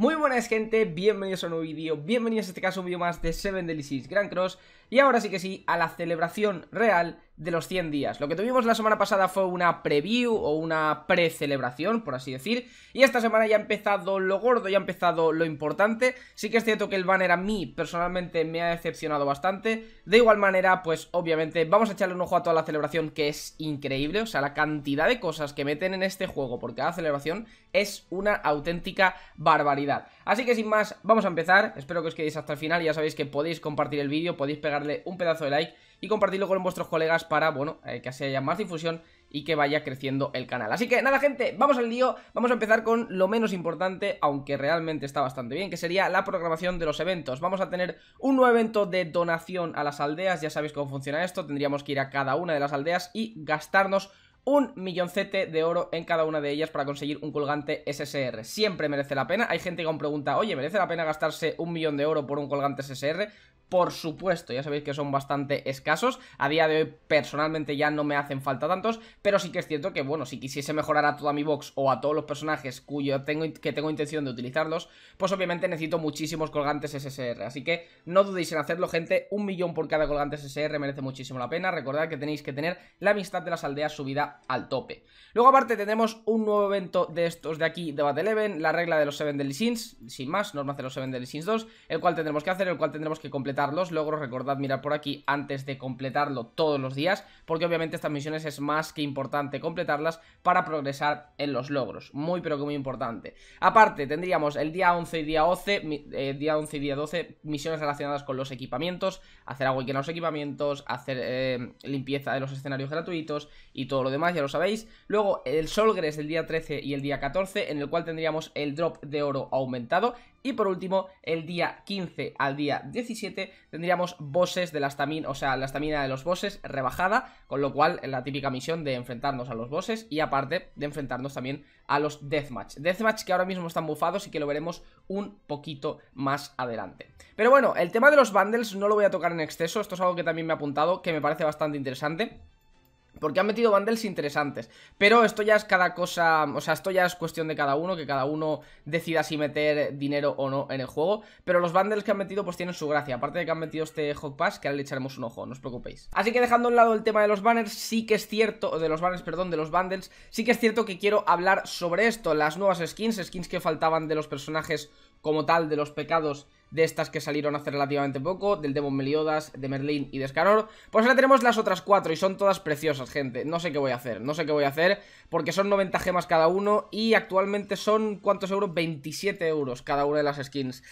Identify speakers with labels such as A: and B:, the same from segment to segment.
A: Muy buenas gente, bienvenidos a un nuevo vídeo, bienvenidos a este caso un vídeo más de Seven Delicious Grand Cross Y ahora sí que sí, a la celebración real de los 100 días. Lo que tuvimos la semana pasada fue una preview o una pre-celebración, por así decir, y esta semana ya ha empezado lo gordo, ya ha empezado lo importante. Sí que es cierto que el banner a mí personalmente me ha decepcionado bastante. De igual manera, pues obviamente vamos a echarle un ojo a toda la celebración que es increíble, o sea, la cantidad de cosas que meten en este juego porque cada celebración es una auténtica barbaridad. Así que sin más, vamos a empezar. Espero que os quedéis hasta el final. Ya sabéis que podéis compartir el vídeo, podéis pegarle un pedazo de like y compartirlo con vuestros colegas para, bueno, eh, que así haya más difusión y que vaya creciendo el canal. Así que nada gente, vamos al lío, vamos a empezar con lo menos importante, aunque realmente está bastante bien, que sería la programación de los eventos. Vamos a tener un nuevo evento de donación a las aldeas, ya sabéis cómo funciona esto, tendríamos que ir a cada una de las aldeas y gastarnos un milloncete de oro en cada una de ellas para conseguir un colgante SSR. Siempre merece la pena. Hay gente que aún pregunta, oye, ¿merece la pena gastarse un millón de oro por un colgante SSR? por supuesto, ya sabéis que son bastante escasos, a día de hoy personalmente ya no me hacen falta tantos, pero sí que es cierto que, bueno, si quisiese mejorar a toda mi box o a todos los personajes cuyo tengo, que tengo intención de utilizarlos, pues obviamente necesito muchísimos colgantes SSR, así que no dudéis en hacerlo, gente, un millón por cada colgante SSR merece muchísimo la pena, recordad que tenéis que tener la amistad de las aldeas subida al tope. Luego aparte tenemos un nuevo evento de estos de aquí, de Battle Eleven, la regla de los 7 Deadly Sins, sin más, norma de los 7 Deadly Sins 2, el cual tendremos que hacer, el cual tendremos que completar los logros, recordad mirar por aquí antes de completarlo todos los días, porque obviamente estas misiones es más que importante completarlas para progresar en los logros, muy pero que muy importante. Aparte, tendríamos el día 11 y día 11, eh, día 11 día 12, misiones relacionadas con los equipamientos, hacer agua en los equipamientos, hacer eh, limpieza de los escenarios gratuitos y todo lo demás, ya lo sabéis. Luego, el Solgres el día 13 y el día 14, en el cual tendríamos el drop de oro aumentado, y por último, el día 15 al día 17 tendríamos bosses de la estamina, o sea, la estamina de los bosses rebajada, con lo cual la típica misión de enfrentarnos a los bosses y aparte de enfrentarnos también a los deathmatch. Deathmatch que ahora mismo están bufados y que lo veremos un poquito más adelante. Pero bueno, el tema de los bundles no lo voy a tocar en exceso, esto es algo que también me ha apuntado, que me parece bastante interesante. Porque han metido bundles interesantes. Pero esto ya es cada cosa. O sea, esto ya es cuestión de cada uno. Que cada uno decida si meter dinero o no en el juego. Pero los bundles que han metido, pues tienen su gracia. Aparte de que han metido este Hot Pass, que ahora le echaremos un ojo, no os preocupéis. Así que dejando a un lado el tema de los banners, sí que es cierto. De los banners, perdón, de los bundles. Sí que es cierto que quiero hablar sobre esto. Las nuevas skins, skins que faltaban de los personajes como tal, de los pecados de estas que salieron hace relativamente poco, del Demon Meliodas, de Merlin y de Escanor. Pues ahora tenemos las otras cuatro y son todas preciosas, gente. No sé qué voy a hacer, no sé qué voy a hacer, porque son 90 gemas cada uno y actualmente son, ¿cuántos euros? 27 euros cada una de las skins.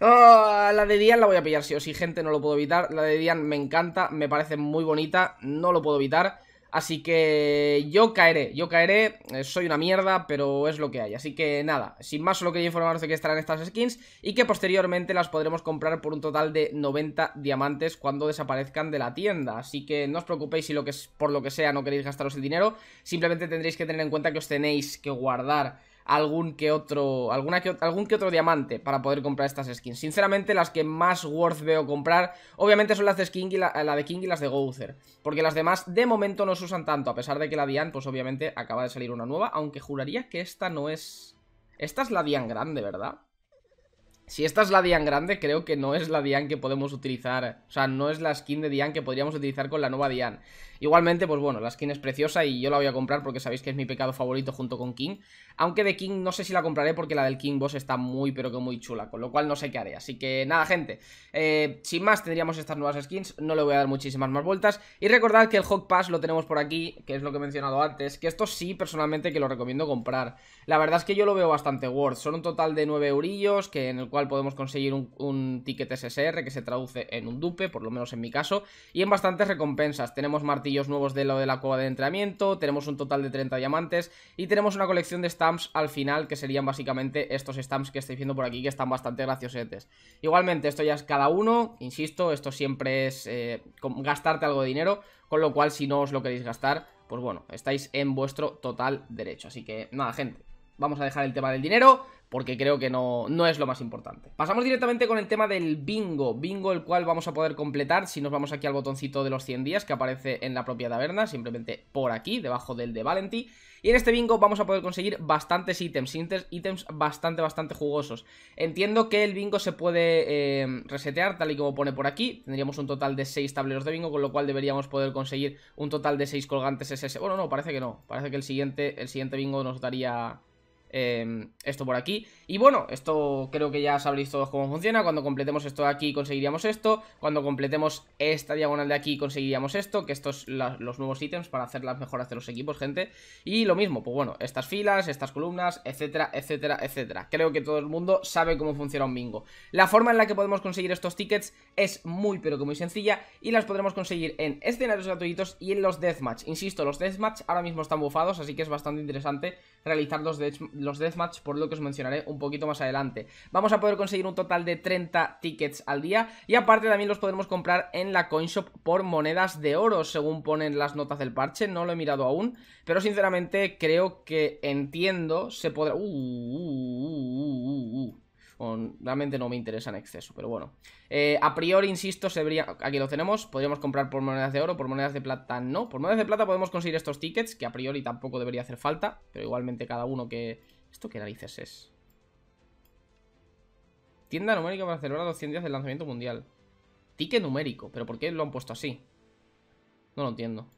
A: Oh, la de Dian la voy a pillar sí o sí, gente, no lo puedo evitar. La de Dian me encanta, me parece muy bonita, no lo puedo evitar. Así que yo caeré, yo caeré, eh, soy una mierda, pero es lo que hay. Así que nada, sin más solo quería informaros de que estarán estas skins y que posteriormente las podremos comprar por un total de 90 diamantes cuando desaparezcan de la tienda. Así que no os preocupéis si lo que es, por lo que sea no queréis gastaros el dinero, simplemente tendréis que tener en cuenta que os tenéis que guardar algún que otro, algún que otro diamante para poder comprar estas skins. Sinceramente, las que más worth veo comprar, obviamente son las de, King y la, de King y las de Gouther, porque las demás de momento no se usan tanto, a pesar de que la Dian, pues obviamente acaba de salir una nueva, aunque juraría que esta no es... Esta es la Dian grande, ¿verdad? Si esta es la Dian grande, creo que no es la Dian que podemos utilizar. O sea, no es la skin de Dian que podríamos utilizar con la nueva Dian. Igualmente, pues bueno, la skin es preciosa y yo la voy a comprar porque sabéis que es mi pecado favorito junto con King. Aunque de King no sé si la compraré porque la del King Boss está muy pero que muy chula, con lo cual no sé qué haré. Así que nada, gente, eh, sin más tendríamos estas nuevas skins, no le voy a dar muchísimas más vueltas. Y recordad que el Hawk Pass lo tenemos por aquí, que es lo que he mencionado antes, que esto sí personalmente que lo recomiendo comprar. La verdad es que yo lo veo bastante worth, son un total de 9 eurillos, que en el cual podemos conseguir un, un ticket SSR que se traduce en un dupe, por lo menos en mi caso, y en bastantes recompensas. Tenemos Martín nuevos de lo de la cueva de entrenamiento, tenemos un total de 30 diamantes y tenemos una colección de stamps al final que serían básicamente estos stamps que estoy viendo por aquí que están bastante graciosetes. Igualmente, esto ya es cada uno, insisto, esto siempre es eh, gastarte algo de dinero, con lo cual si no os lo queréis gastar, pues bueno, estáis en vuestro total derecho. Así que nada, gente vamos a dejar el tema del dinero porque creo que no, no, es lo más importante. Pasamos directamente con el tema del bingo, bingo el cual vamos a poder completar si nos vamos aquí al botoncito de los 100 días que aparece en la propia taberna, simplemente por aquí, debajo del de Valentí. Y en este bingo vamos a poder conseguir bastantes ítems, ítems bastante, bastante jugosos. Entiendo que el bingo se puede eh, resetear tal y como pone por aquí. Tendríamos un total de 6 tableros de bingo, con lo cual deberíamos poder conseguir un total de 6 colgantes SS. Bueno, no, parece que no. Parece que el siguiente, el siguiente bingo nos daría Em, esto por aquí Y bueno, esto creo que ya sabréis todos cómo funciona Cuando completemos esto de aquí conseguiríamos esto Cuando completemos esta diagonal de aquí conseguiríamos esto Que estos son los nuevos ítems para hacer las mejoras de los equipos, gente Y lo mismo, pues bueno, estas filas, estas columnas, etcétera, etcétera, etcétera Creo que todo el mundo sabe cómo funciona un bingo La forma en la que podemos conseguir estos tickets es muy pero que muy sencilla Y las podremos conseguir en escenarios gratuitos y en los deathmatch Insisto, los deathmatch ahora mismo están bufados Así que es bastante interesante realizar los deathmatch los deathmatch, por lo que os mencionaré un poquito más adelante. Vamos a poder conseguir un total de 30 tickets al día y aparte también los podremos comprar en la CoinShop por monedas de oro, según ponen las notas del parche, no lo he mirado aún, pero sinceramente creo que entiendo, se podrá... Uh, uh, uh, Realmente no me interesa en exceso, pero bueno. Eh, a priori, insisto, se aquí lo tenemos. Podríamos comprar por monedas de oro, por monedas de plata no. Por monedas de plata podemos conseguir estos tickets, que a priori tampoco debería hacer falta. Pero igualmente cada uno que... ¿Esto qué narices es? Tienda numérica para celebrar los 100 días del lanzamiento mundial. Ticket numérico. ¿Pero por qué lo han puesto así? No lo entiendo.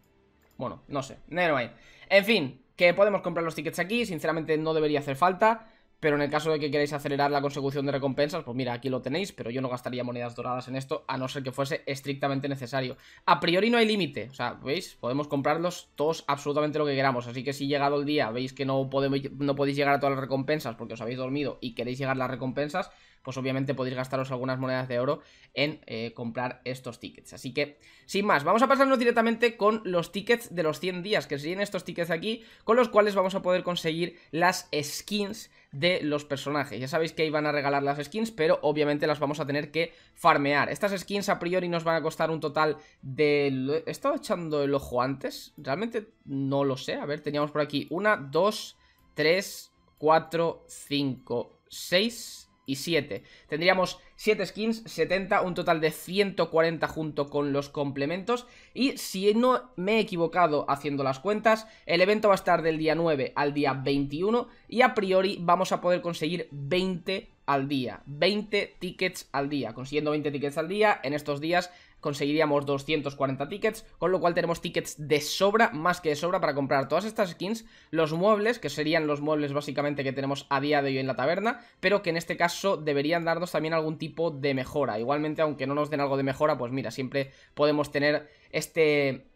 A: Bueno, no sé. En fin, que podemos comprar los tickets aquí. Sinceramente no debería hacer falta. Pero en el caso de que queráis acelerar la consecución de recompensas, pues mira, aquí lo tenéis, pero yo no gastaría monedas doradas en esto, a no ser que fuese estrictamente necesario. A priori no hay límite, o sea, ¿veis? Podemos comprarlos todos absolutamente lo que queramos, así que si llegado el día veis que no, podemos, no podéis llegar a todas las recompensas porque os habéis dormido y queréis llegar a las recompensas, pues obviamente podéis gastaros algunas monedas de oro en eh, comprar estos tickets. Así que, sin más, vamos a pasarnos directamente con los tickets de los 100 días, que serían estos tickets aquí, con los cuales vamos a poder conseguir las skins de los personajes. Ya sabéis que iban a regalar las skins, pero obviamente las vamos a tener que farmear. Estas skins a priori nos van a costar un total de... He estado echando el ojo antes, realmente no lo sé. A ver, teníamos por aquí una, dos, tres, cuatro, cinco, seis y 7. Tendríamos 7 skins, 70, un total de 140 junto con los complementos. Y si no me he equivocado haciendo las cuentas, el evento va a estar del día 9 al día 21 y a priori vamos a poder conseguir 20 al día, 20 tickets al día, consiguiendo 20 tickets al día en estos días conseguiríamos 240 tickets, con lo cual tenemos tickets de sobra, más que de sobra, para comprar todas estas skins, los muebles, que serían los muebles básicamente que tenemos a día de hoy en la taberna, pero que en este caso deberían darnos también algún tipo de mejora. Igualmente, aunque no nos den algo de mejora, pues mira, siempre podemos tener este...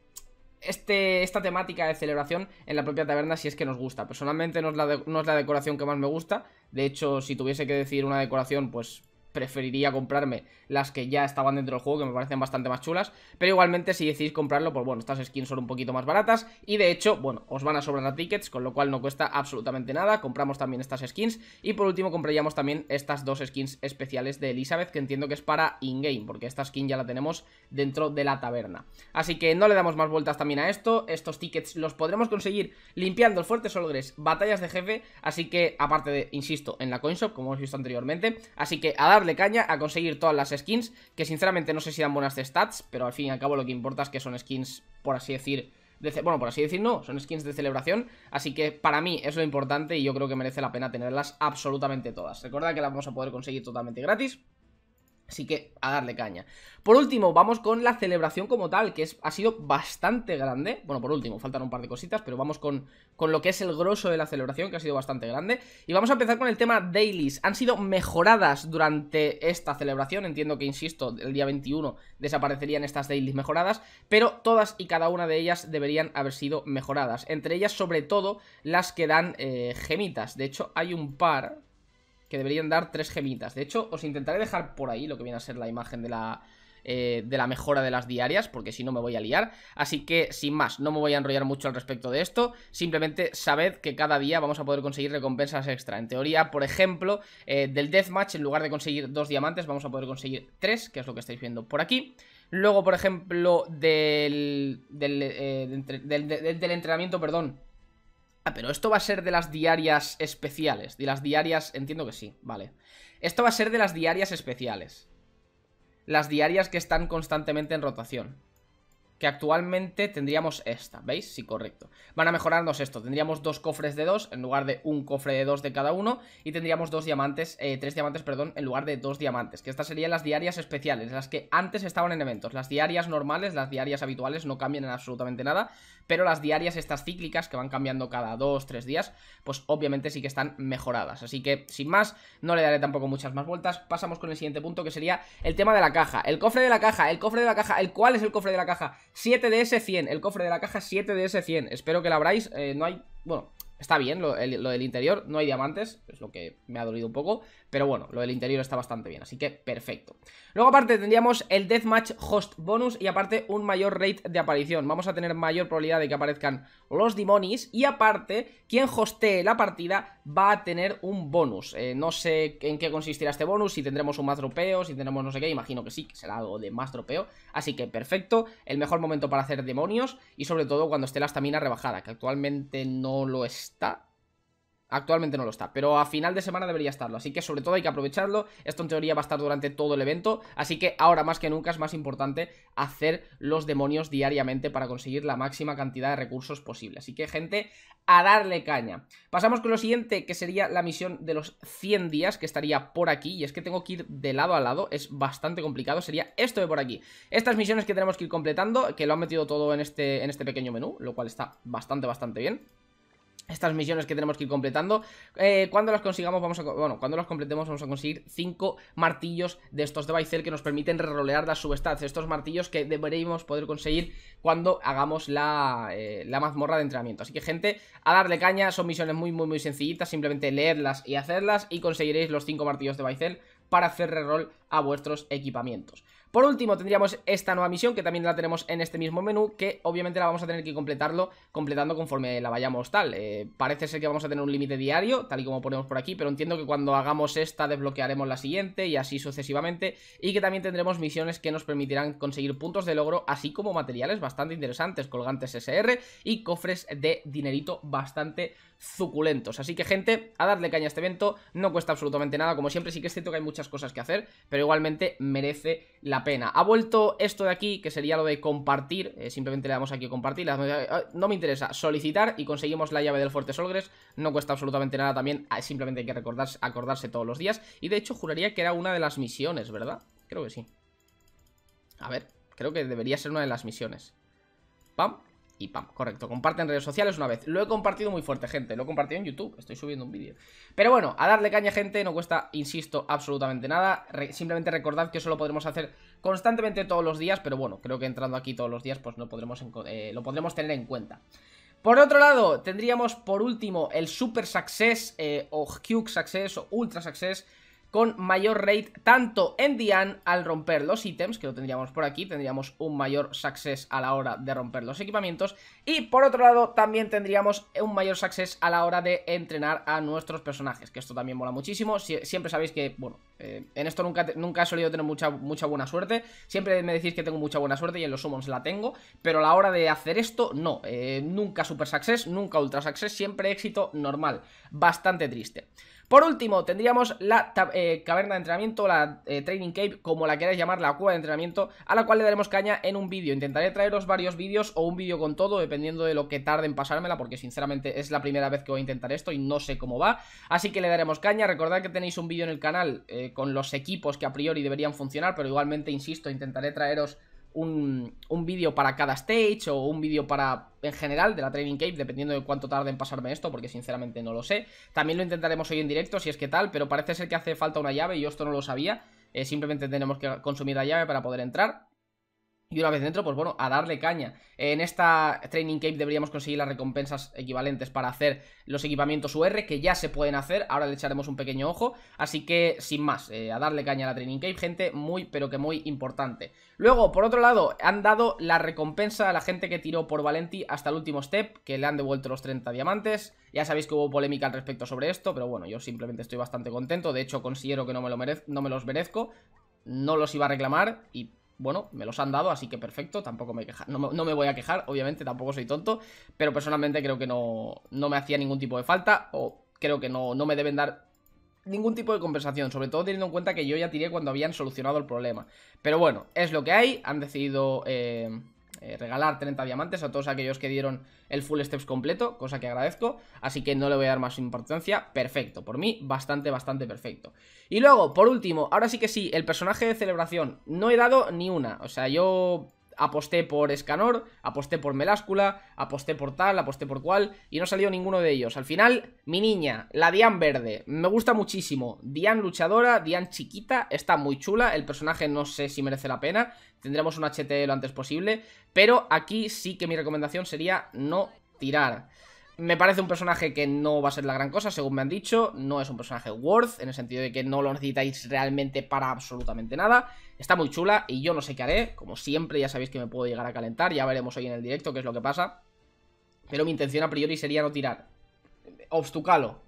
A: Este, esta temática de celebración en la propia taberna si es que nos gusta. Personalmente no la no es la decoración que más me gusta. De hecho, si tuviese que decir una decoración, pues preferiría comprarme las que ya estaban dentro del juego, que me parecen bastante más chulas. Pero igualmente, si decidís comprarlo, pues bueno, estas skins son un poquito más baratas. Y de hecho, bueno, os van a sobrar a tickets, con lo cual no cuesta absolutamente nada. Compramos también estas skins. Y por último, compraríamos también estas dos skins especiales de Elizabeth, que entiendo que es para in-game, porque esta skin ya la tenemos dentro de la taberna. Así que no le damos más vueltas también a esto. Estos tickets los podremos conseguir limpiando fuertes Fuerte batallas de jefe. Así que, aparte de, insisto, en la coin shop como hemos visto anteriormente. Así que a darle de caña a conseguir todas las skins, que sinceramente no sé si dan buenas de stats, pero al fin y al cabo lo que importa es que son skins, por así decir, bueno, por así decir no, son skins de celebración, así que para mí es lo importante y yo creo que merece la pena tenerlas absolutamente todas. Recuerda que las vamos a poder conseguir totalmente gratis, Así que a darle caña. Por último, vamos con la celebración como tal, que ha sido bastante grande. Bueno, por último, faltan un par de cositas, pero vamos con, con lo que es el grosso de la celebración, que ha sido bastante grande. Y vamos a empezar con el tema dailies. Han sido mejoradas durante esta celebración. Entiendo que, insisto, el día 21 desaparecerían estas dailies mejoradas, pero todas y cada una de ellas deberían haber sido mejoradas. Entre ellas, sobre todo, las que dan eh, gemitas. De hecho, hay un par, que deberían dar tres gemitas. De hecho, os intentaré dejar por ahí lo que viene a ser la imagen de la, eh, de la mejora de las diarias, porque si no me voy a liar. Así que, sin más, no me voy a enrollar mucho al respecto de esto. Simplemente sabed que cada día vamos a poder conseguir recompensas extra. En teoría, por ejemplo, eh, del Deathmatch, en lugar de conseguir dos diamantes, vamos a poder conseguir tres, que es lo que estáis viendo por aquí. Luego, por ejemplo, del, del, eh, del entrenamiento, perdón, Ah, pero esto va a ser de las diarias especiales. De las diarias, entiendo que sí, vale. Esto va a ser de las diarias especiales. Las diarias que están constantemente en rotación. Que actualmente tendríamos esta, ¿veis? Sí, correcto. Van a mejorarnos esto. Tendríamos dos cofres de dos en lugar de un cofre de dos de cada uno. Y tendríamos dos diamantes, eh, tres diamantes, perdón, en lugar de dos diamantes. Que estas serían las diarias especiales, las que antes estaban en eventos. Las diarias normales, las diarias habituales no cambian en absolutamente nada pero las diarias estas cíclicas que van cambiando cada 2, 3 días, pues obviamente sí que están mejoradas. Así que sin más, no le daré tampoco muchas más vueltas, pasamos con el siguiente punto que sería el tema de la caja. El cofre de la caja, el cofre de la caja, ¿el cuál es el cofre de la caja? 7DS100, el cofre de la caja 7DS100, espero que lo abráis, eh, no hay... Bueno, Está bien lo, lo, del interior, no hay diamantes, es lo que me ha dolido un poco, pero bueno, lo del interior está bastante bien, así que perfecto. Luego aparte tendríamos el Deathmatch Host Bonus y aparte un mayor rate de aparición. Vamos a tener mayor probabilidad de que aparezcan los demonios y aparte, quien hostee la partida va a tener un bonus. Eh, no sé en qué consistirá este bonus, si tendremos un más tropeo, si tendremos no sé qué, imagino que sí, que será algo de más tropeo. Así que perfecto, el mejor momento para hacer demonios y sobre todo cuando esté la estamina rebajada, que actualmente no lo está, Actualmente no lo está, pero a final de semana debería estarlo, así que sobre todo hay que aprovecharlo. Esto en teoría va a estar durante todo el evento, así que ahora más que nunca es más importante hacer los demonios diariamente para conseguir la máxima cantidad de recursos posible. Así que gente, a darle caña. Pasamos con lo siguiente, que sería la misión de los 100 días, que estaría por aquí, y es que tengo que ir de lado a lado, es bastante complicado, sería esto de por aquí. Estas misiones que tenemos que ir completando, que lo han metido todo en este, en este pequeño menú, lo cual está bastante, bastante bien estas misiones que tenemos que ir completando. Eh, cuando las consigamos, vamos a. cuando las completemos, vamos a conseguir 5 martillos de estos de Baizel que nos permiten rerolear las substats. Estos martillos que deberíamos poder conseguir cuando hagamos eh, la, mazmorra de entrenamiento. Así que, gente, a darle caña. Son misiones muy, muy, muy sencillitas. Simplemente leerlas y hacerlas. Y conseguiréis los 5 martillos de Baizel para hacer reroll a vuestros equipamientos. Por último tendríamos esta nueva misión que también la tenemos en este mismo menú que obviamente la vamos a tener que completarlo completando conforme la vayamos tal. Eh, parece ser que vamos a tener un límite diario tal y como ponemos por aquí pero entiendo que cuando hagamos esta desbloquearemos la siguiente y así sucesivamente y que también tendremos misiones que nos permitirán conseguir puntos de logro así como materiales bastante interesantes, colgantes SR y cofres de dinerito bastante suculentos. Así que gente, a darle caña a este evento, no cuesta absolutamente nada, como siempre sí que es cierto que hay muchas cosas que hacer, pero igualmente merece la pena. Ha vuelto esto de aquí, que sería lo de compartir, eh, simplemente le damos aquí a compartir, ah, no me interesa, solicitar y conseguimos la llave del Fuerte Solgres, no cuesta absolutamente nada también, ah, simplemente hay que acordarse todos los días, y de hecho juraría que era una de las misiones, ¿verdad? Creo que sí. A ver, creo que debería ser una de las misiones. Pam, y pam, correcto, comparte en redes sociales una vez Lo he compartido muy fuerte, gente, lo he compartido en YouTube Estoy subiendo un vídeo Pero bueno, a darle caña, gente, no cuesta, insisto, absolutamente nada Simplemente recordad que eso lo podremos hacer constantemente todos los días Pero bueno, creo que entrando aquí todos los días pues no podremos eh, lo podremos tener en cuenta por otro lado, tendríamos por último el Super Success eh, o Cube Success o Ultra Success con mayor rate tanto en Dian al romper los ítems, que lo tendríamos por aquí, tendríamos un mayor success a la hora de romper los equipamientos y por otro lado también tendríamos un mayor success a la hora de entrenar a nuestros personajes, que esto también mola muchísimo, siempre sabéis que, bueno, eh, en esto nunca, nunca he solido tener mucha, mucha buena suerte, siempre me decís que tengo mucha buena suerte y en los summons la tengo, pero a la hora de hacer esto, no, eh, nunca super success, nunca ultra success, siempre éxito normal, bastante triste. Por último, tendríamos la eh, caverna de entrenamiento, la eh, Training Cave, como la queráis llamar, la cueva de entrenamiento, a la cual le daremos caña en un vídeo. Intentaré traeros varios vídeos o un vídeo con todo, dependiendo de lo que tarde en pasármela, porque sinceramente es la primera vez que voy a intentar esto y no sé cómo va. Así que le daremos caña. Recordad que tenéis un vídeo en el canal eh, con los equipos que a priori deberían funcionar, pero igualmente, insisto, intentaré traeros un, vídeo para cada stage o un vídeo para, en general, de la Training Cave, dependiendo de cuánto tarde en pasarme esto, porque sinceramente no lo sé. También lo intentaremos hoy en directo, si es que tal, pero parece ser que hace falta una llave y yo esto no lo sabía. Eh, simplemente tenemos que consumir la llave para poder entrar. Y una vez dentro, pues bueno, a darle caña. En esta Training Cave deberíamos conseguir las recompensas equivalentes para hacer los equipamientos UR, que ya se pueden hacer, ahora le echaremos un pequeño ojo. Así que, sin más, eh, a darle caña a la Training Cave, gente muy, pero que muy importante. Luego, por otro lado, han dado la recompensa a la gente que tiró por Valenti hasta el último step, que le han devuelto los 30 diamantes. Ya sabéis que hubo polémica al respecto sobre esto, pero bueno, yo simplemente estoy bastante contento. De hecho, considero que no me, lo no me los merezco, no los iba a reclamar y bueno, me los han dado, así que perfecto, tampoco me queja, no, no, me voy a quejar, obviamente tampoco soy tonto, pero personalmente creo que no, no me hacía ningún tipo de falta o creo que no, no me deben dar ningún tipo de compensación, sobre todo teniendo en cuenta que yo ya tiré cuando habían solucionado el problema. Pero bueno, es lo que hay, han decidido... Eh, eh, regalar 30 diamantes a todos aquellos que dieron el full steps completo, cosa que agradezco, así que no le voy a dar más importancia, perfecto, por mí bastante, bastante perfecto. Y luego, por último, ahora sí que sí, el personaje de celebración, no he dado ni una, o sea, yo aposté por Escanor, aposté por Meláscula, aposté por tal, aposté por cual, y no salió ninguno de ellos. Al final, mi niña, la Dian verde, me gusta muchísimo. Dian luchadora, Dian chiquita, está muy chula, el personaje no sé si merece la pena, tendremos un HT e lo antes posible, pero aquí sí que mi recomendación sería no tirar. Me parece un personaje que no va a ser la gran cosa, según me han dicho. No es un personaje worth, en el sentido de que no lo necesitáis realmente para absolutamente nada. Está muy chula y yo no sé qué haré. Como siempre, ya sabéis que me puedo llegar a calentar. Ya veremos hoy en el directo qué es lo que pasa. Pero mi intención a priori sería no tirar. Obstucalo.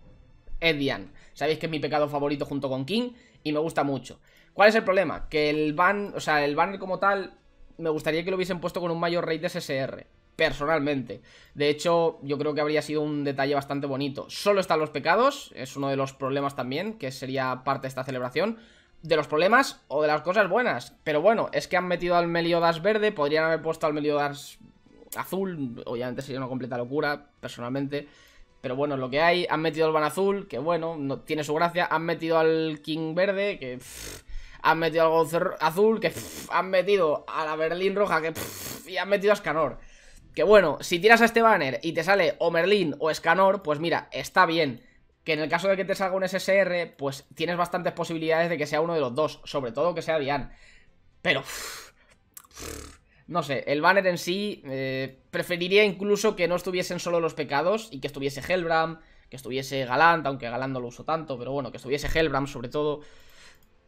A: Edian. Sabéis que es mi pecado favorito junto con King y me gusta mucho. ¿Cuál es el problema? Que el ban, o sea, el banner como tal, me gustaría que lo hubiesen puesto con un mayor rate de SSR personalmente. De hecho, yo creo que habría sido un detalle bastante bonito. Solo están los pecados, es uno de los problemas también, que sería parte de esta celebración. De los problemas o de las cosas buenas. Pero bueno, es que han metido al Meliodas verde, podrían haber puesto al Meliodas azul, obviamente sería una completa locura, personalmente. Pero bueno, lo que hay, han metido al Ban azul, que bueno, no, tiene su gracia. Han metido al King verde, que... han metido al Gozer azul, que... han metido a la Berlín roja, que... y han metido a Scanor. Que bueno, si tiras a este banner y te sale o Merlin o Scanor pues mira, está bien. Que en el caso de que te salga un SSR, pues tienes bastantes posibilidades de que sea uno de los dos. Sobre todo que sea Dian. Pero... no sé, el banner en sí... Eh, preferiría incluso que no estuviesen solo los pecados y que estuviese Helbram, que estuviese Galant, aunque Galant no lo uso tanto, pero bueno, que estuviese Helbram sobre todo...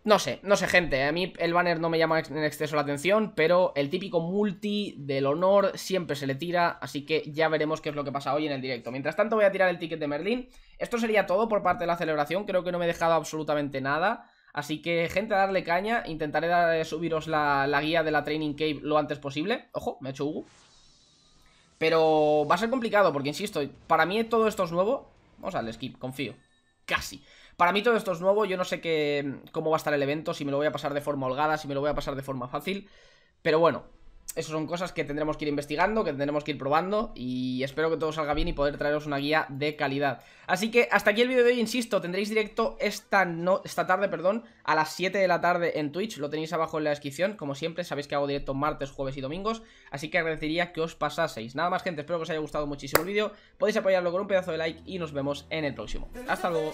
A: No sé, no sé, gente. A mí el banner no me llama en exceso la atención, pero el típico multi del honor siempre se le tira, así que ya veremos qué es lo que pasa hoy en el directo. Mientras tanto, voy a tirar el ticket de Merlin. Esto sería todo por parte de la celebración, creo que no me he dejado absolutamente nada. Así que, gente, a darle caña. Intentaré eh, subiros la, la, guía de la Training Cave lo antes posible. Ojo, me ha hecho Hugo. Pero va a ser complicado, porque insisto, para mí todo esto es nuevo. Vamos al skip, confío. Casi. Para mí todo esto es nuevo, yo no sé qué, cómo va a estar el evento, si me lo voy a pasar de forma holgada, si me lo voy a pasar de forma fácil, pero bueno, esas son cosas que tendremos que ir investigando, que tendremos que ir probando y espero que todo salga bien y poder traeros una guía de calidad. Así que hasta aquí el vídeo de hoy, insisto, tendréis directo esta, esta tarde perdón, a las 7 de la tarde en Twitch, lo tenéis abajo en la descripción, como siempre sabéis que hago directo martes, jueves y domingos, así que agradecería que os pasaseis. Nada más gente, espero que os haya gustado muchísimo el vídeo, podéis apoyarlo con un pedazo de like y nos vemos en el próximo. Hasta luego.